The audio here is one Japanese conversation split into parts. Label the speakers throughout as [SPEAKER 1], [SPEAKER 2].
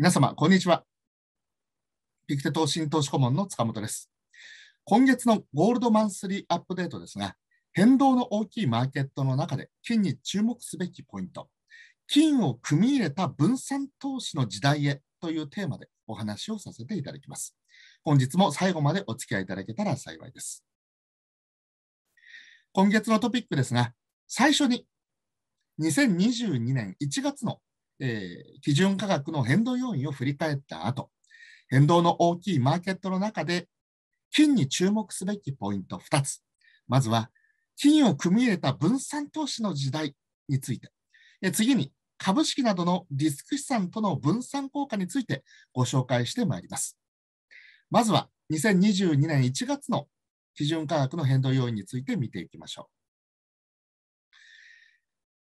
[SPEAKER 1] 皆様、こんにちは。ピクテ投信投資顧問の塚本です。今月のゴールドマンスリーアップデートですが、変動の大きいマーケットの中で金に注目すべきポイント、金を組み入れた分散投資の時代へというテーマでお話をさせていただきます。本日も最後までお付き合いいただけたら幸いです。今月のトピックですが、最初に2022年1月のえー、基準価格の変動要因を振り返った後、変動の大きいマーケットの中で、金に注目すべきポイント2つ。まずは、金を組み入れた分散投資の時代について。え次に、株式などのリスク資産との分散効果についてご紹介してまいります。まずは、2022年1月の基準価格の変動要因について見ていきましょう。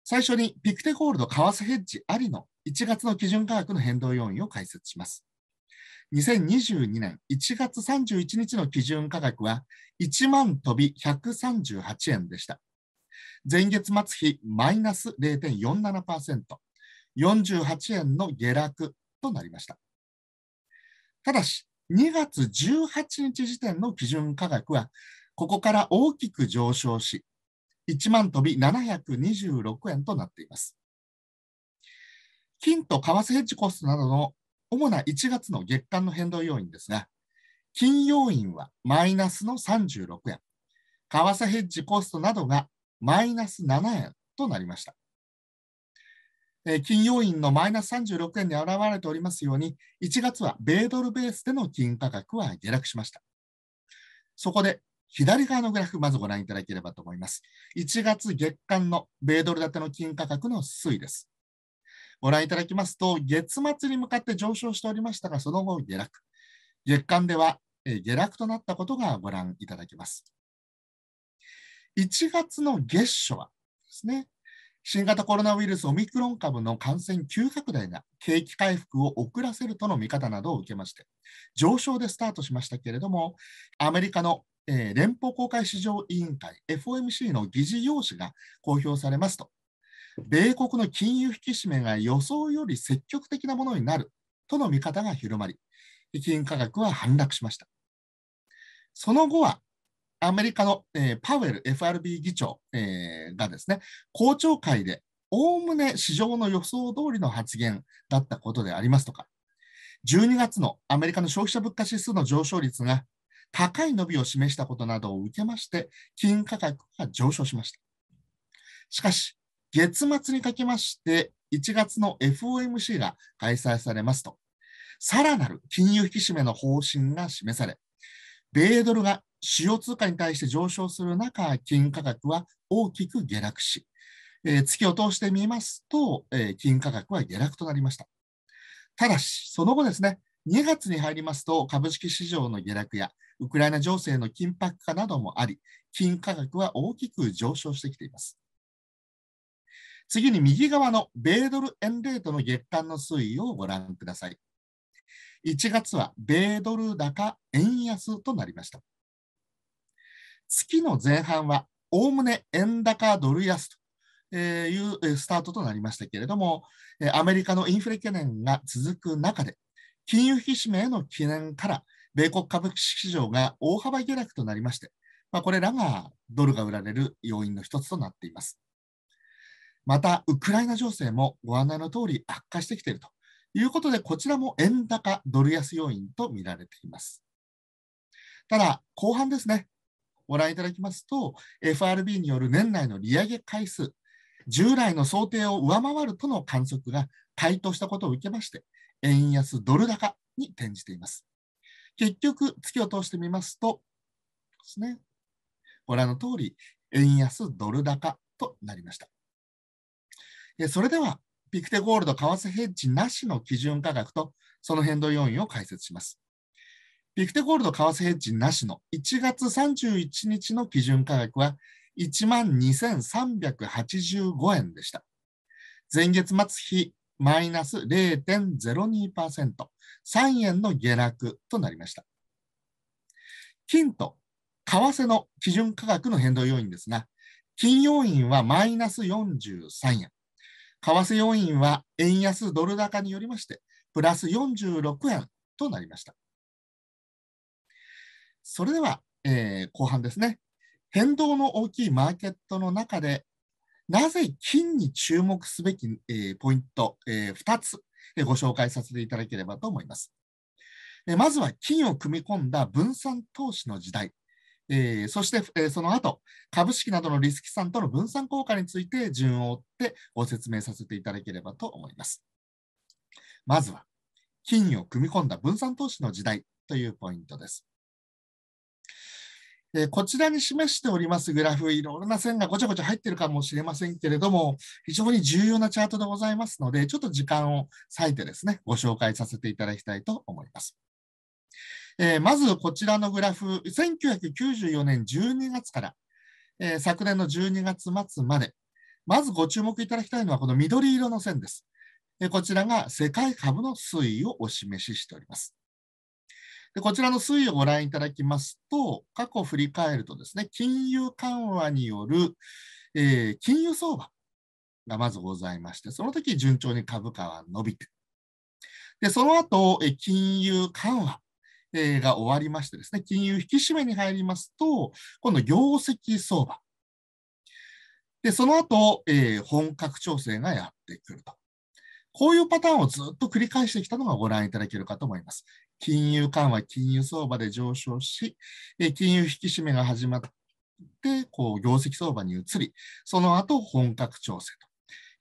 [SPEAKER 1] 最初にピクテゴールド為替ヘッジありの1月の基準価格の変動要因を解説します。2022年1月31日の基準価格は1万飛び138円でした。前月末比マイナス0.47%、48円の下落となりました。ただし、2月18日時点の基準価格は、ここから大きく上昇し、1万飛び726円となっています。金と為替ヘッジコストなどの主な1月の月間の変動要因ですが、金要因はマイナスの36円、為替ヘッジコストなどがマイナス7円となりました。金要因のマイナス36円に表れておりますように、1月は米ドルベースでの金価格は下落しました。そこで左側のグラフ、まずご覧いただければと思います。1月月間の米ドル建ての金価格の推移です。ご覧いただきますと、月末に向かって上昇しておりましたが、その後下落。月間では下落となったことがご覧いただけます。1月の月初はですね、新型コロナウイルスオミクロン株の感染急拡大が景気回復を遅らせるとの見方などを受けまして上昇でスタートしましたけれどもアメリカの、え連邦公開市場委員会 FOMC の議事要旨が公表されますと米国の金融引き締めが予想より積極的なものになるとの見方が広まり、金価格は反落しました。その後はアメリカの、えー、パウエル FRB 議長、えー、がですね、公聴会でおおむね市場の予想通りの発言だったことでありますとか、12月のアメリカの消費者物価指数の上昇率が高い伸びを示したことなどを受けまして、金価格が上昇しました。しかし、月末にかけまして、1月の FOMC が開催されますと、さらなる金融引き締めの方針が示され、米ドルが主要通貨に対して上昇する中、金価格は大きく下落し、えー、月を通してみますと、えー、金価格は下落となりました。ただし、その後ですね、2月に入りますと、株式市場の下落や、ウクライナ情勢の緊迫化などもあり、金価格は大きく上昇してきています。次に右側の米ドル円レートの月間の推移をご覧ください。1月は米ドル高円安となりました。月の前半はおおむね円高ドル安というスタートとなりましたけれども、アメリカのインフレ懸念が続く中で、金融引き締めへの懸念から、米国株式市場が大幅下落となりまして、まあ、これらがドルが売られる要因の一つとなっています。また、ウクライナ情勢もご案内の通り悪化してきているということで、こちらも円高ドル安要因と見られています。ただ、後半ですね、ご覧いただきますと、FRB による年内の利上げ回数、従来の想定を上回るとの観測が回答したことを受けまして、円安ドル高に転じています。結局、月を通してみますと、ですね、ご覧の通り、円安ドル高となりました。それでは、ピクテゴールド為替ヘッジなしの基準価格とその変動要因を解説します。ピクテゴールド為替ヘッジなしの1月31日の基準価格は1万2385円でした。前月末比マイナス0.02%、3円の下落となりました。金と為替の基準価格の変動要因ですが、金要因はマイナス43円、為替要因は円安ドル高によりまして、プラス46円となりました。それでは、えー、後半ですね。変動の大きいマーケットの中で、なぜ金に注目すべき、えー、ポイント、えー、2つ、えご紹介させていただければと思います。えまずは金を組み込んだ分散投資の時代。えー、そして、えー、その後、株式などのリスク資産との分散効果について順を追ってご説明させていただければと思います。まずは、金を組み込んだ分散投資の時代というポイントです。えー、こちらに示しておりますグラフ、いろんな線がごちゃごちゃ入っているかもしれませんけれども、非常に重要なチャートでございますので、ちょっと時間を割いてですね、ご紹介させていただきたいと思います。えー、まずこちらのグラフ、1994年12月から、えー、昨年の12月末まで、まずご注目いただきたいのはこの緑色の線です。えー、こちらが世界株の推移をお示ししております。でこちらの推移をご覧いただきますと、過去を振り返るとですね、金融緩和による、えー、金融相場がまずございまして、その時順調に株価は伸びて、でその後、え金融緩和えー、が終わりましてですね、金融引き締めに入りますと、今度、業績相場。で、その後、えー、本格調整がやってくると。こういうパターンをずっと繰り返してきたのがご覧いただけるかと思います。金融緩和、金融相場で上昇し、え金融引き締めが始まって、こう業績相場に移り、その後本格調整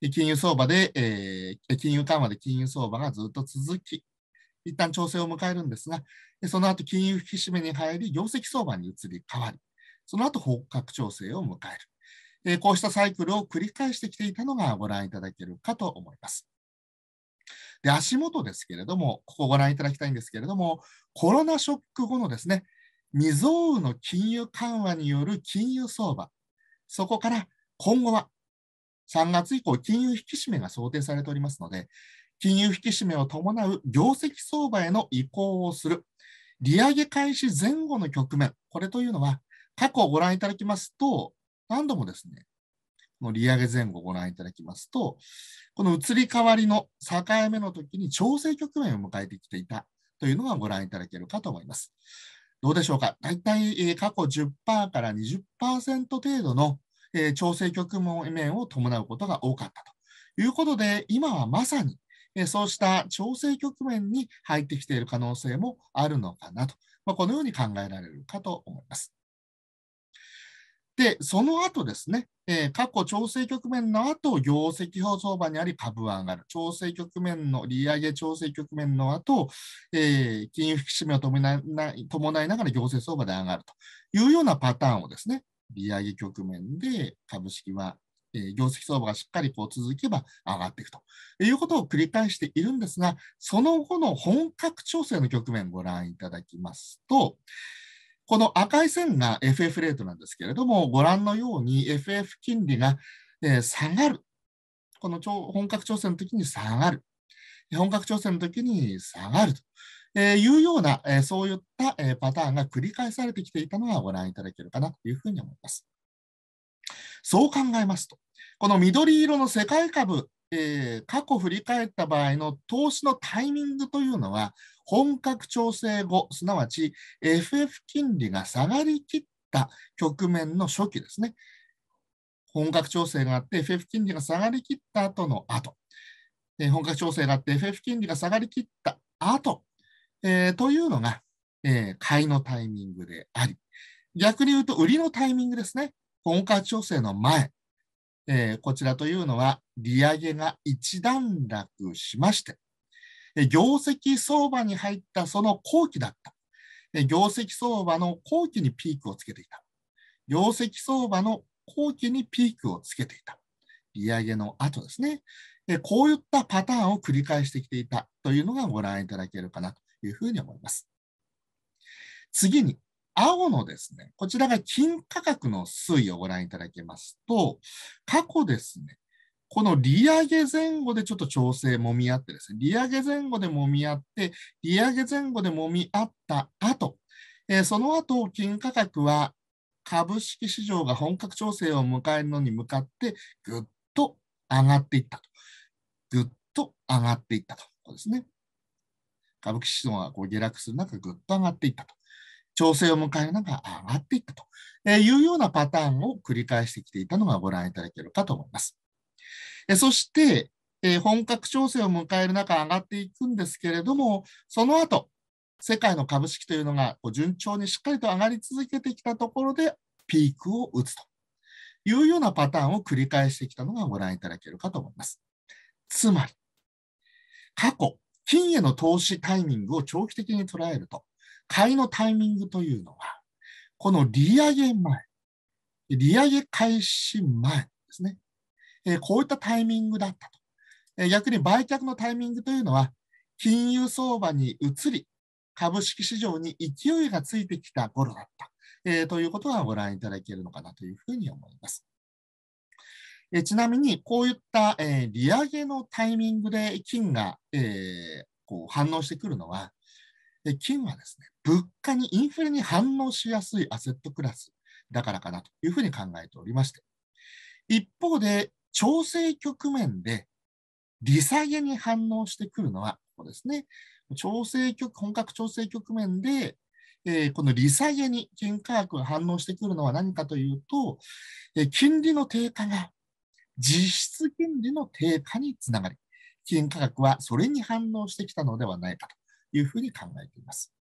[SPEAKER 1] と。金融相場で、えー、金融緩和で金融相場がずっと続き、一旦調整を迎えるんですが、その後金融引き締めに入り、業績相場に移り変わり、その後本格調整を迎える。こうしたサイクルを繰り返してきていたのがご覧いただけるかと思います。で足元ですけれども、ここご覧いただきたいんですけれども、コロナショック後のですね、未曾有の金融緩和による金融相場、そこから今後は3月以降、金融引き締めが想定されておりますので、金融引き締めを伴う業績相場への移行をする、利上げ開始前後の局面、これというのは、過去をご覧いただきますと、何度もですね、この利上げ前後をご覧いただきますと、この移り変わりの境目の時に調整局面を迎えてきていたというのがご覧いただけるかと思います。どうでしょうか、大体過去10%から20%程度の調整局面を伴うことが多かったということで、今はまさにえそうした調整局面に入ってきている可能性もあるのかなと、まあ、このように考えられるかと思います。で、その後ですね、えー、過去調整局面の後、業績表相場にあり株は上がる。調整局面の、利上げ調整局面の後、えー、金融引き締めを伴いながら行政相場で上がるというようなパターンをですね、利上げ局面で株式はえ業績相場がしっかりこう続けば上がっていくということを繰り返しているんですが、その後の本格調整の局面をご覧いただきますと、この赤い線が FF レートなんですけれども、ご覧のように FF 金利が、え下がる。この本格調整の時に下がる。本格調整の時に下がると。えいうような、えそういった、えパターンが繰り返されてきていたのがご覧いただけるかなというふうに思います。そう考えますと、この緑色の世界株、えー、過去振り返った場合の投資のタイミングというのは、本格調整後、すなわち FF 金利が下がりきった局面の初期ですね。本格調整があって、FF 金利が下がりきった後の後、えー、本格調整があって、FF 金利が下がりきった後、えー、というのが、えー、買いのタイミングであり、逆に言うと、売りのタイミングですね。本格調整の前、えー、こちらというのは利上げが一段落しまして、業績相場に入ったその後期だった。業績相場の後期にピークをつけていた。業績相場の後期にピークをつけていた。利上げの後ですね。こういったパターンを繰り返してきていたというのがご覧いただけるかなというふうに思います。次に、青のですね、こちらが金価格の推移をご覧いただきますと、過去ですね、この利上げ前後でちょっと調整揉み合ってですね、利上げ前後で揉み合って、利上げ前後で揉み合った後、えー、その後、金価格は株式市場が本格調整を迎えるのに向かって、ぐっと上がっていったと。ぐっと上がっていったと。ですね。株式市場がこう下落する中、ぐっと上がっていったと。調整を迎えながら上がっていったというようなパターンを繰り返してきていたのがご覧いただけるかと思います。そして、本格調整を迎える中、上がっていくんですけれども、その後、世界の株式というのが順調にしっかりと上がり続けてきたところで、ピークを打つというようなパターンを繰り返してきたのがご覧いただけるかと思います。つまり、過去、金への投資タイミングを長期的に捉えると、買いのタイミングというのは、この利上げ前、利上げ開始前ですね、えこういったタイミングだったと、え逆に売却のタイミングというのは、金融相場に移り、株式市場に勢いがついてきた頃だった、えということはご覧いただけるのかなというふうに思います。えちなみに、こういった、え利上げのタイミングで金が、えこう反応してくるのは、で金はですね、物価にインフレに反応しやすいアセットクラスだからかなというふうに考えておりまして、一方で、調整局面で利下げに反応してくるのは、ここですね、調整局本格調整局面で、えー、この利下げに金価格が反応してくるのは何かというと、えー、金利の低下が実質金利の低下につながり、金価格はそれに反応してきたのではないかというふうに考えています。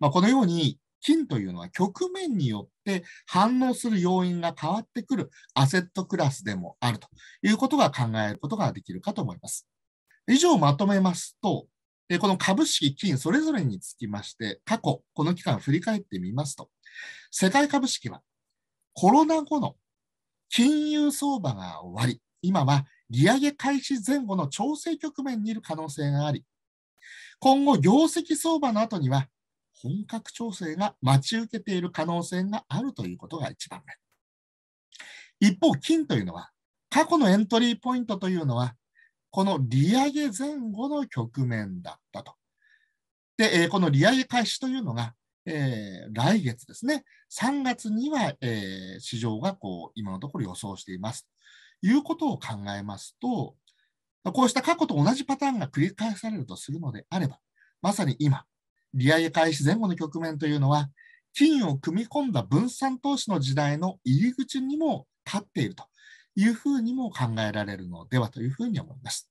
[SPEAKER 1] まあ、このように金というのは局面によって反応する要因が変わってくるアセットクラスでもあるということが考えることができるかと思います。以上まとめますと、この株式、金それぞれにつきまして、過去、この期間を振り返ってみますと、世界株式はコロナ後の金融相場が終わり、今は利上げ開始前後の調整局面にいる可能性があり、今後、業績相場の後には、本格調整が待ち受けている可能性があるということが一番目。一方、金というのは、過去のエントリーポイントというのは、この利上げ前後の局面だったと。で、この利上げ開始というのが、えー、来月ですね、3月には、えー、市場がこう今のところ予想しています。ということを考えますと、こうした過去と同じパターンが繰り返されるとするのであれば、まさに今、利上げ開始前後の局面というのは、金を組み込んだ分散投資の時代の入り口にも立っているというふうにも考えられるのではというふうに思います。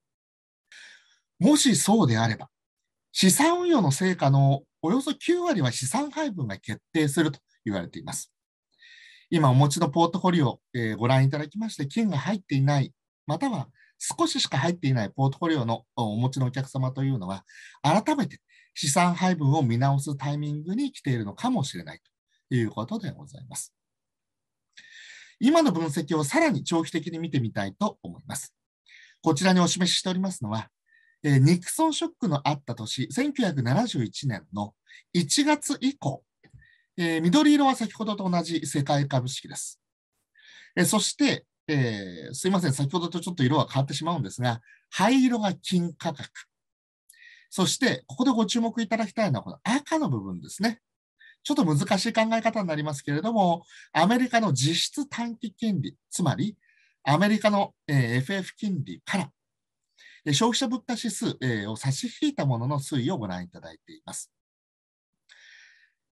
[SPEAKER 1] もしそうであれば、資産運用の成果のおよそ9割は資産配分が決定すると言われています。今お持ちのポートフォリオを、えご覧いただきまして、金が入っていない、または少ししか入っていないポートフォリオのお持ちのお客様というのは、改めて資産配分を見直すタイミングに来ているのかもしれないということでございます。今の分析をさらに長期的に見てみたいと思います。こちらにお示ししておりますのは、えニクソンショックのあった年、1971年の1月以降、え緑色は先ほどと同じ世界株式です。えそして、えー、すいません、先ほどとちょっと色は変わってしまうんですが、灰色が金価格。そして、ここでご注目いただきたいのは、この赤の部分ですね。ちょっと難しい考え方になりますけれども、アメリカの実質短期金利、つまり、アメリカの、えー、FF 金利から、消費者物価指数、えー、を差し引いたものの推移をご覧いただいています。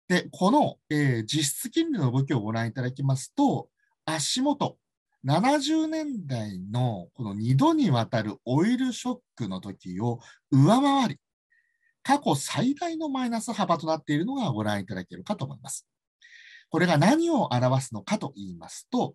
[SPEAKER 1] で、この、えー、実質金利の動きをご覧いただきますと、足元、70年代のこの2度にわたるオイルショックの時を上回り、過去最大のマイナス幅となっているのがご覧いただけるかと思います。これが何を表すのかと言いますと、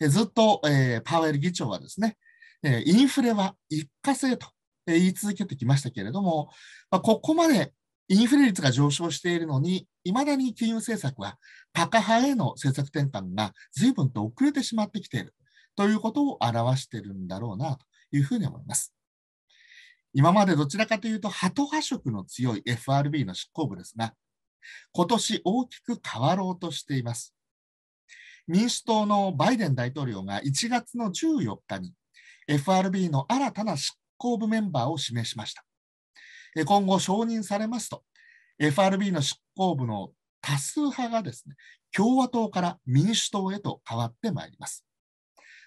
[SPEAKER 1] ずっと、えー、パウエル議長はですね、インフレは一過性と言い続けてきましたけれども、ここまでインフレ率が上昇しているのに、いまだに金融政策はタカ派への政策転換が随分と遅れてしまってきているということを表しているんだろうなというふうに思います。今までどちらかというと、ハト派色の強い FRB の執行部ですが、今年大きく変わろうとしています。民主党のバイデン大統領が1月の14日に FRB の新たな執行部メンバーを指名しました。今後承認されますと、FRB の執行部の多数派がですね、共和党から民主党へと変わってまいります。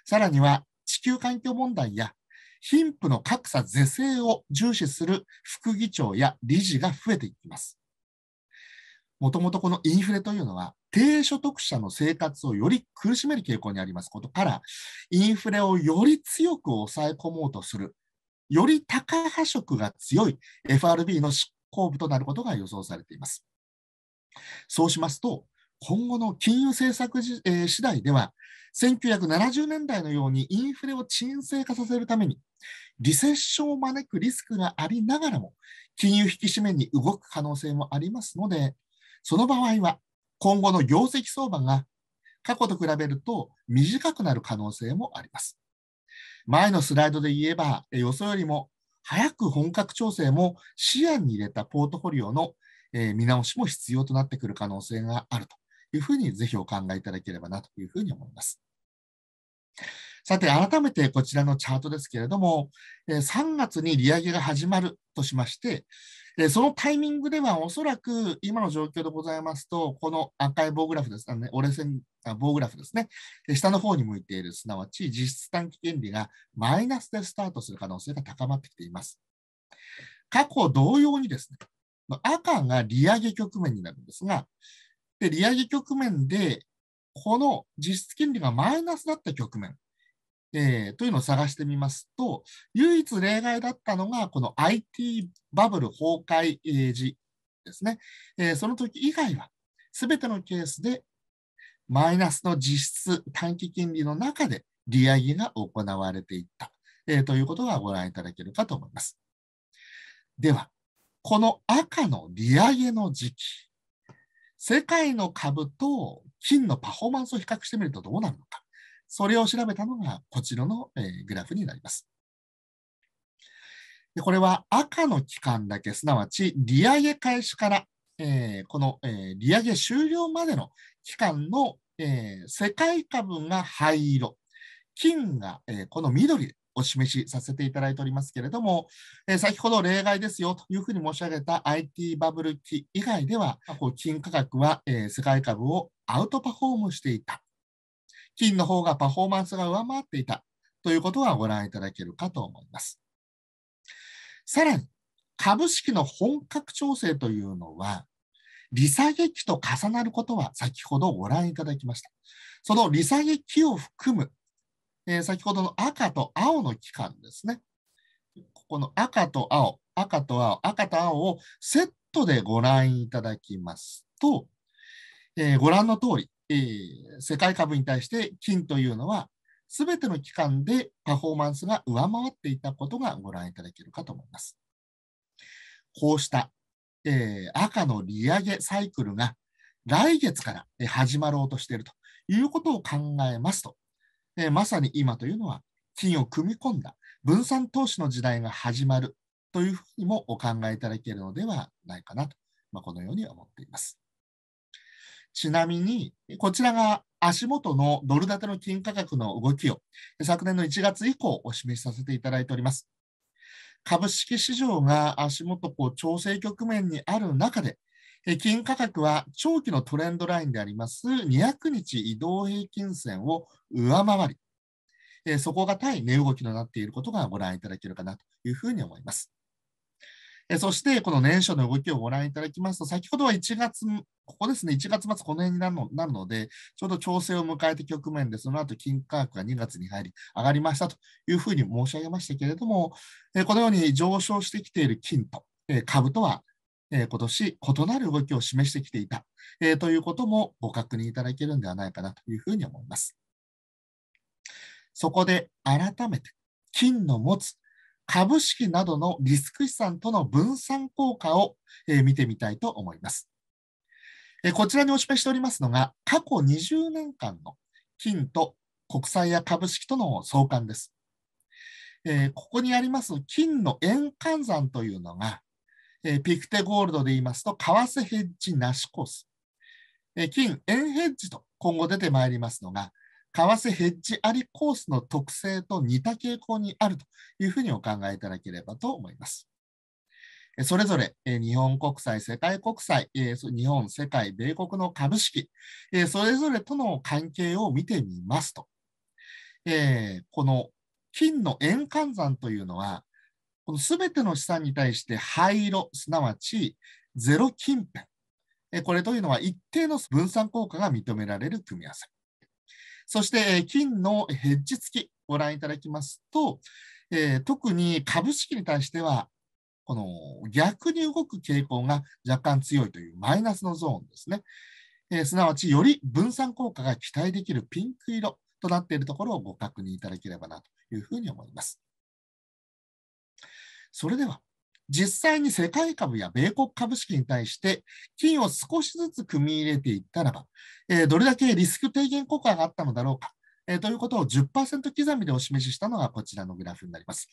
[SPEAKER 1] さらには、地球環境問題や貧富の格差是正を重視する副議長や理事が増えていきます。もともとこのインフレというのは、低所得者の生活をより苦しめる傾向にありますことから、インフレをより強く抑え込もうとするより高派色が強い FRB の執行部となることが予想されています。そうしますと、今後の金融政策じ、えー、次第では、1970年代のようにインフレを沈静化させるために、リセッションを招くリスクがありながらも、金融引き締めに動く可能性もありますので、その場合は、今後の業績相場が過去と比べると短くなる可能性もあります。前のスライドで言えば、予想よりも早く本格調整も視野に入れたポートフォリオの見直しも必要となってくる可能性があるというふうに、ぜひお考えいただければなというふうに思います。さて、改めてこちらのチャートですけれども、3月に利上げが始まるとしまして、そのタイミングでは、おそらく今の状況でございますと、この赤い棒グラフです、ね、折れ線棒グラフですね、下の方に向いている、すなわち実質短期金利がマイナスでスタートする可能性が高まってきています。過去同様にですね、赤が利上げ局面になるんですが、で利上げ局面で、この実質金利がマイナスだった局面、えー、というのを探してみますと、唯一例外だったのが、この IT バブル崩壊時ですね。えー、その時以外は、すべてのケースで、マイナスの実質短期金利の中で利上げが行われていった、えー、ということがご覧いただけるかと思います。では、この赤の利上げの時期、世界の株と金のパフォーマンスを比較してみるとどうなるのか。それを調べたのがこちらの、えグラフになります。でこれは赤の期間だけ、すなわち利上げ開始から、えこの、え利上げ終了までの期間の、え世界株が灰色、金が、えこの緑でお示しさせていただいておりますけれども、え先ほど例外ですよというふうに申し上げた IT バブル期以外では、こう金価格は、え世界株をアウトパフォームしていた金の方がパフォーマンスが上回っていたということはご覧いただけるかと思います。さらに、株式の本格調整というのは、利下げ期と重なることは先ほどご覧いただきました。その利下げ期を含む、えー、先ほどの赤と青の期間ですね。ここの赤と青、赤と青、赤と青をセットでご覧いただきますと、えー、ご覧の通り、えー、世界株に対して金というのは、すべての期間でパフォーマンスが上回っていたことがご覧いただけるかと思います。こうした、えー、赤の利上げサイクルが来月から始まろうとしているということを考えますと、えー、まさに今というのは金を組み込んだ分散投資の時代が始まるというふうにもお考えいただけるのではないかなと、まあ、このように思っています。ちなみに、こちらが足元のドル建ての金価格の動きを昨年の1月以降お示しさせていただいております。株式市場が足元こう調整局面にある中で、金価格は長期のトレンドラインであります200日移動平均線を上回り、そこが対値動きになっていることがご覧いただけるかなというふうに思います。えそして、この年初の動きをご覧いただきますと、先ほどは1月、ここですね、1月末、この辺になるのなるので、ちょうど調整を迎えた局面で、その後金価格が2月に入り、上がりましたというふうに申し上げましたけれども、えこのように上昇してきている金と、え株とは、え今年異なる動きを示してきていた、えということもご確認いただけるんではないかなというふうに思います。そこで改めて、金の持つ株式などのリスク資産との分散効果を、え見てみたいと思います。えこちらにお示しておりますのが、過去20年間の金と国債や株式との相関です。えここにあります金の円換算というのが、えピクテゴールドで言いますと、為替ヘッジなしコース。え金円ヘッジと今後出てまいりますのが、為替ヘッジありコースの特性と似た傾向にあるというふうにお考えいただければと思います。それぞれ日本国債、世界国債、日本、世界、米国の株式、それぞれとの関係を見てみますと、この金の円換算というのは、このすべての資産に対して灰色、すなわちゼロ近辺、これというのは一定の分散効果が認められる組み合わせ。そして、金のヘッジ付き、ご覧いただきますと、えー、特に株式に対しては、この逆に動く傾向が若干強いというマイナスのゾーンですね。えー、すなわち、より分散効果が期待できるピンク色となっているところをご確認いただければなというふうに思います。それでは、実際に世界株や米国株式に対して金を少しずつ組み入れていったらば、えー、どれだけリスク低減効果があったのだろうか。えー、ということを10%刻みでお示ししたのがこちらのグラフになります。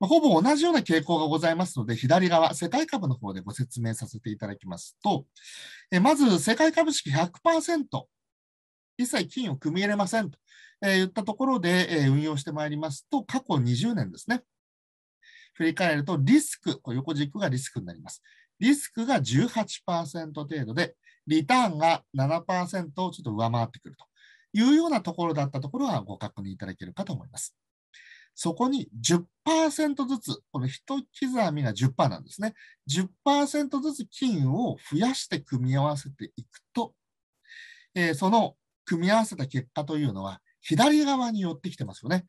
[SPEAKER 1] まあ、ほぼ同じような傾向がございますので、左側、世界株の方でご説明させていただきますと、えー、まず世界株式100%、一切金を組み入れませんと、えー、言ったところで、えー、運用してまいりますと、過去20年ですね、振り返ると、リスク、横軸がリスクになります。リスクが18%程度で、リターンが7%をちょっと上回ってくるというようなところだったところはご確認いただけるかと思います。そこに10%ずつ、この一刻みが10%なんですね。10%ずつ金を増やして組み合わせていくと、えー、その組み合わせた結果というのは、左側に寄ってきてますよね。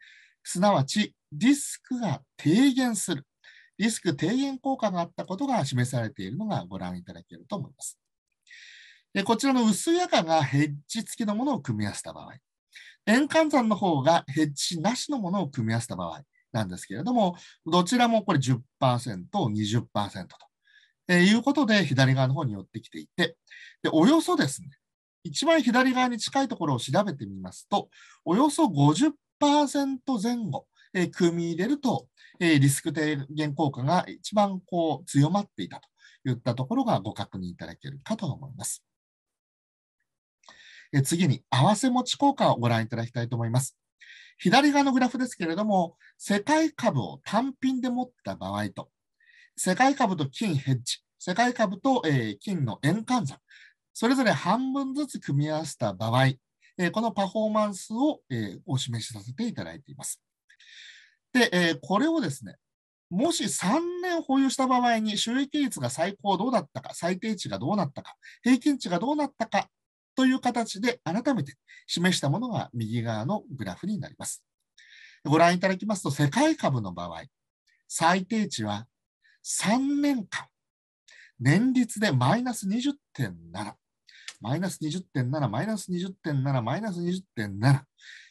[SPEAKER 1] すなわちリスクが低減する、リスク低減効果があったことが示されているのがご覧いただけると思います。でこちらの薄い赤がヘッジ付きのものを組み合わせた場合、円換算の方がヘッジなしのものを組み合わせた場合なんですけれども、どちらもこれ10%、20%と、えー、いうことで左側の方に寄ってきていて、でおよそですね、一番左側に近いところを調べてみますと、およそ50% 10%前後、えー、組み入れると、えー、リスク低減効果が一番こう強まっていたといったところがご確認いただけるかと思います。えー、次に、合わせ持ち効果をご覧いただきたいと思います。左側のグラフですけれども、世界株を単品で持った場合と、世界株と金ヘッジ、世界株と、えー、金の円換算、それぞれ半分ずつ組み合わせた場合、えこのパフォーマンスを、えお示しさせていただいています。で、えこれをですね、もし3年保有した場合に収益率が最高どうだったか、最低値がどうなったか、平均値がどうなったかという形で改めて示したものが右側のグラフになります。ご覧いただきますと、世界株の場合、最低値は3年間、年率でマイナス20.7、マイナス20.7、マイナス20.7、マイナス20.7、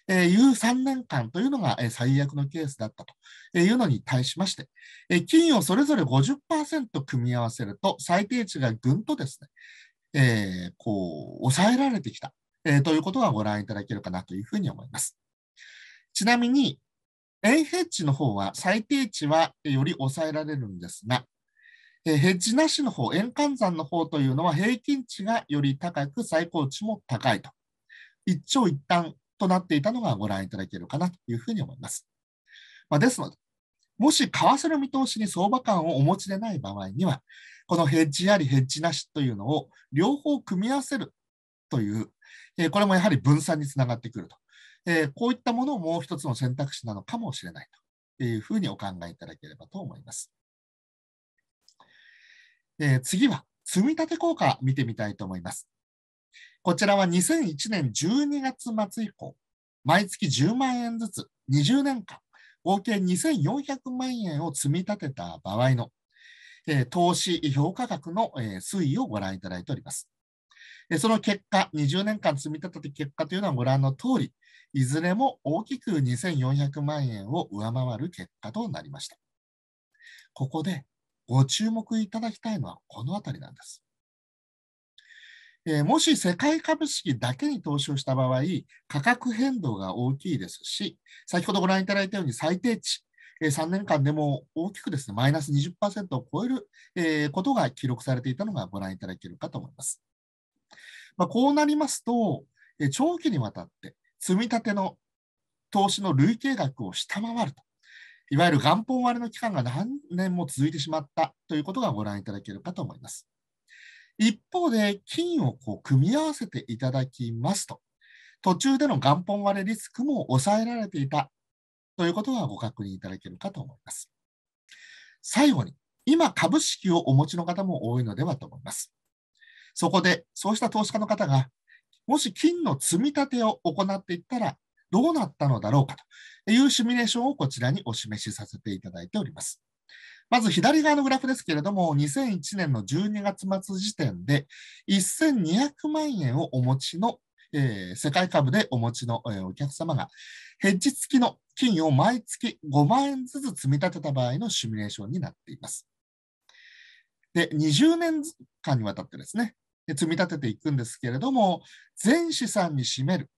[SPEAKER 1] えいう3年間というのが、え最悪のケースだったというのに対しまして、え金をそれぞれ50%組み合わせると、最低値がぐんとですね、えこう抑えられてきた、えということがご覧いただけるかなというふうに思います。ちなみに、円ヘッジの方は最低値はより抑えられるんですが、ヘッジなしの方、円換算の方というのは平均値がより高く、最高値も高いと。一長一短となっていたのがご覧いただけるかなというふうに思います。まあ、ですので、もし為替の見通しに相場感をお持ちでない場合には、このヘッジありヘッジなしというのを両方組み合わせるという、えこれもやはり分散につながってくると、えこういったものをもう一つの選択肢なのかもしれないというふうにお考えいただければと思います。えー、次は積立効果見てみたいと思います。こちらは2001年12月末以降、毎月10万円ずつ20年間、合計2400万円を積み立てた場合の、えー、投資評価額の、えー、推移をご覧いただいております。その結果、20年間積み立てた結果というのはご覧の通り、いずれも大きく2400万円を上回る結果となりました。ここでご注目いただきたいのはこの辺りなんです。えー、もし世界株式だけに投資をした場合、価格変動が大きいですし、先ほどご覧いただいたように最低値、えー、3年間でも大きくですね、マイナス20%を超える、えー、ことが記録されていたのがご覧いただけるかと思います。まあ、こうなりますと、え長期にわたって積み立ての投資の累計額を下回るといわゆる元本割れの期間が何年も続いてしまったということがご覧いただけるかと思います。一方で、金をこう組み合わせていただきますと、途中での元本割れリスクも抑えられていたということがご確認いただけるかと思います。最後に、今、株式をお持ちの方も多いのではと思います。そこで、そうした投資家の方が、もし金の積み立てを行っていったら、どうなったのだろうかというシミュレーションをこちらにお示しさせていただいております。まず左側のグラフですけれども、2001年の12月末時点で、1200万円をお持ちの、えー、世界株でお持ちの、えー、お客様が、ヘッジ付きの金を毎月5万円ずつ積み立てた場合のシミュレーションになっています。で、20年間にわたってですね、積み立てていくんですけれども、全資産に占める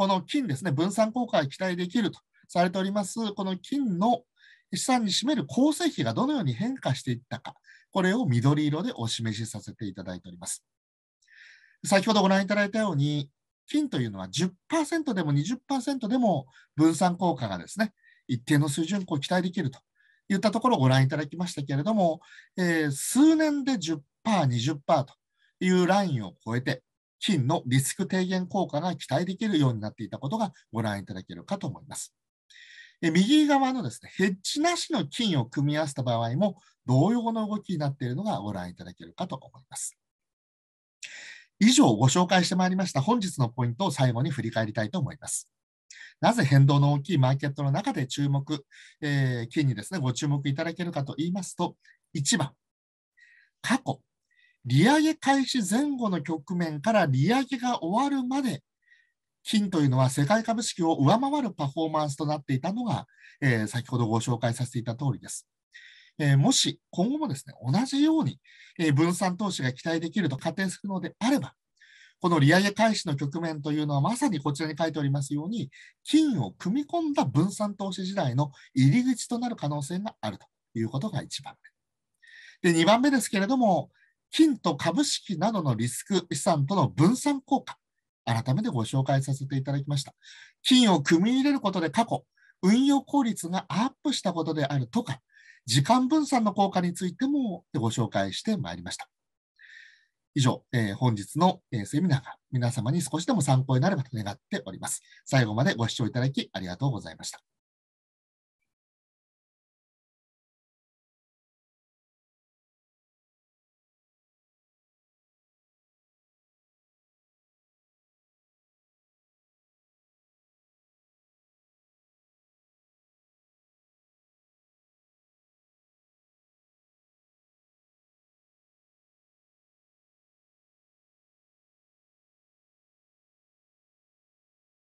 [SPEAKER 1] この金ですね、分散効果が期待できるとされております、この金の資産に占める構成比がどのように変化していったか、これを緑色でお示しさせていただいております。先ほどご覧いただいたように、金というのは10%でも20%でも分散効果がですね、一定の水準を期待できるといったところをご覧いただきましたけれども、えー、数年で10%、20%というラインを超えて、金のリスク低減効果が期待できるようになっていたことがご覧いただけるかと思います。右側のですね、ヘッジなしの金を組み合わせた場合も同様の動きになっているのがご覧いただけるかと思います。以上ご紹介してまいりました本日のポイントを最後に振り返りたいと思います。なぜ変動の大きいマーケットの中で注目、えー、金にですね、ご注目いただけるかと言いますと、1番、過去利上げ開始前後の局面から利上げが終わるまで、金というのは世界株式を上回るパフォーマンスとなっていたのが、えー、先ほどご紹介させていた通りです。えー、もし今後もですね、同じように、えー、分散投資が期待できると仮定するのであれば、この利上げ開始の局面というのは、まさにこちらに書いておりますように、金を組み込んだ分散投資時代の入り口となる可能性があるということが1番目。で、2番目ですけれども、金と株式などのリスク資産との分散効果、改めてご紹介させていただきました。金を組み入れることで過去、運用効率がアップしたことであるとか、時間分散の効果についてもご紹介してまいりました。以上、えー、本日の、えー、セミナーが皆様に少しでも参考になればと願っております。最後までご視聴いただきありがとうございました。